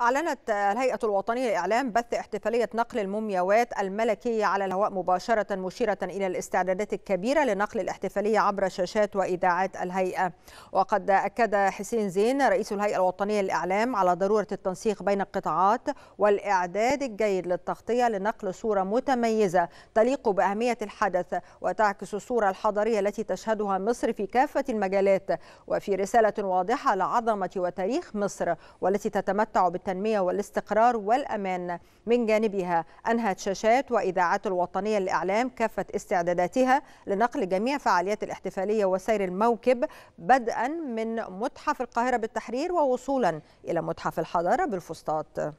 أعلنت الهيئة الوطنية لإعلام بث احتفالية نقل المومياوات الملكية على الهواء مباشرة مشيرة إلى الاستعدادات الكبيرة لنقل الاحتفالية عبر شاشات وإذاعات الهيئة وقد أكد حسين زين رئيس الهيئة الوطنية للإعلام على ضرورة التنسيق بين القطاعات والإعداد الجيد للتغطية لنقل صورة متميزة تليق بأهمية الحدث وتعكس الصورة الحضارية التي تشهدها مصر في كافة المجالات وفي رسالة واضحة لعظمة وتاريخ مصر والتي تتمتع بالتاريخ التنمية والاستقرار والأمان من جانبها أنهت شاشات وإذاعات الوطنية للإعلام كافة استعداداتها لنقل جميع فعاليات الاحتفالية وسير الموكب بدءا من متحف القاهرة بالتحرير ووصولا إلى متحف الحضارة بالفسطاط